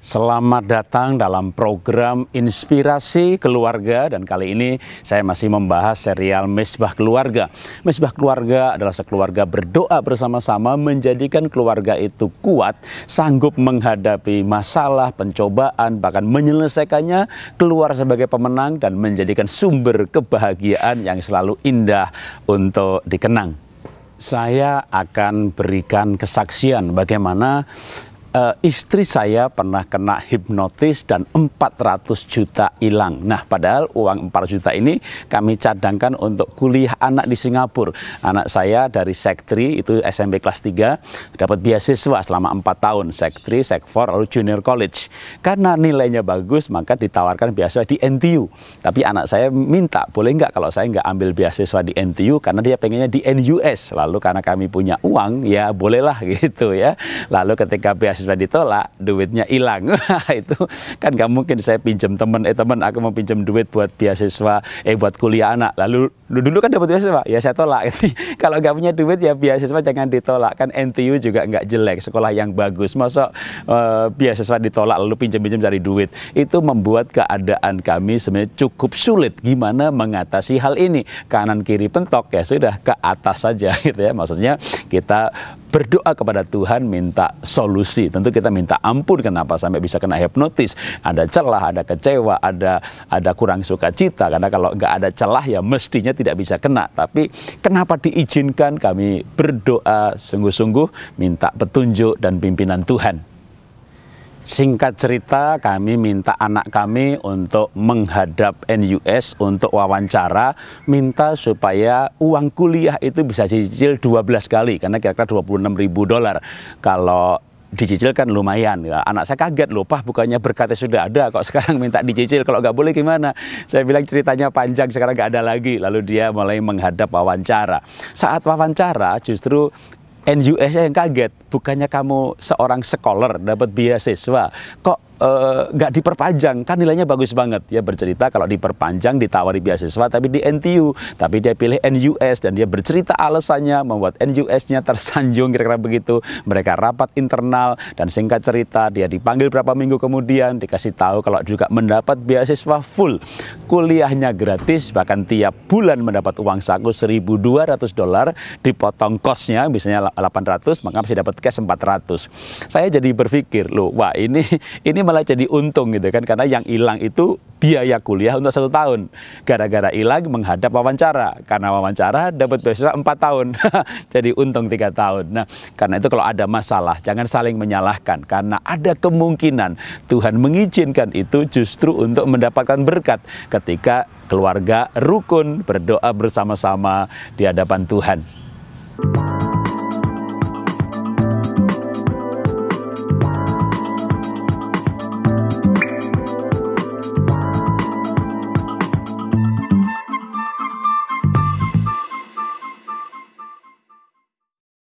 Selamat datang dalam program Inspirasi Keluarga dan kali ini saya masih membahas serial Misbah Keluarga. Misbah Keluarga adalah sekeluarga berdoa bersama-sama menjadikan keluarga itu kuat, sanggup menghadapi masalah, pencobaan, bahkan menyelesaikannya, keluar sebagai pemenang dan menjadikan sumber kebahagiaan yang selalu indah untuk dikenang. Saya akan berikan kesaksian bagaimana uh, istri saya pernah kena hipnotis dan 400 juta hilang. Nah, padahal uang 4 juta ini kami cadangkan untuk kuliah anak di Singapura. Anak saya dari Sektri itu SMP kelas 3 dapat beasiswa selama 4 tahun, Sektri, Sekfor lalu Junior College. Karena nilainya bagus, maka ditawarkan beasiswa di NTU. Tapi anak saya minta, boleh nggak kalau saya nggak ambil beasiswa di NTU karena dia pengennya di NUS. Lalu karena kami punya uang, ya bolehlah gitu ya. Lalu ketika beasiswa sudah ditolak, duitnya hilang. itu kan nggak mungkin saya pinjam teman eh temen aku mau pinjam duit buat beasiswa, eh buat kuliah anak. Lalu dulu kan dapat beasiswa, ya saya tolak. Kalau nggak punya duit ya beasiswa jangan ditolak. Kan NTU juga nggak jelek, sekolah yang bagus. Masa eh, beasiswa ditolak lalu pinjam-pinjam cari duit. Itu membuat keadaan kami sebenarnya cukup sulit gimana mengatasi hal ini. Kanan kiri pentok ya sudah ke atas saja gitu ya. Maksudnya kita berdoa kepada Tuhan minta solusi. Tentu kita minta ampun kenapa sampai bisa kena hipnotis. Ada celah, ada kecewa, ada ada kurang sukacita karena kalau nggak ada celah ya mestinya tidak bisa kena. Tapi kenapa diizinkan kami berdoa sungguh-sungguh minta petunjuk dan pimpinan Tuhan. Singkat cerita, kami minta anak kami untuk menghadap NUS untuk wawancara, minta supaya uang kuliah itu bisa dicicil 12 kali, karena kira-kira 26 ribu dolar. Kalau dicicil kan lumayan ya. Anak saya kaget lupa Pak bukannya berkatnya sudah ada kok sekarang minta dicicil kalau nggak boleh gimana? Saya bilang ceritanya panjang sekarang nggak ada lagi. Lalu dia mulai menghadap wawancara. Saat wawancara justru NUS yang kaget, bukannya kamu seorang scholar dapat beasiswa, kok Eh, nggak uh, diperpanjang kan nilainya bagus banget ya bercerita kalau diperpanjang ditawari beasiswa tapi di NTU tapi dia pilih NUS dan dia bercerita alasannya membuat NUS-nya tersanjung kira-kira begitu mereka rapat internal dan singkat cerita dia dipanggil berapa minggu kemudian dikasih tahu kalau juga mendapat beasiswa full kuliahnya gratis bahkan tiap bulan mendapat uang saku 1.200 dolar dipotong kosnya misalnya 800 maka masih dapat cash 400 saya jadi berpikir loh wah ini ini malah jadi untung gitu kan karena yang hilang itu biaya kuliah untuk satu tahun gara-gara hilang menghadap wawancara karena wawancara dapat beasiswa empat tahun jadi untung tiga tahun nah karena itu kalau ada masalah jangan saling menyalahkan karena ada kemungkinan Tuhan mengizinkan itu justru untuk mendapatkan berkat ketika keluarga rukun berdoa bersama-sama di hadapan Tuhan. Thank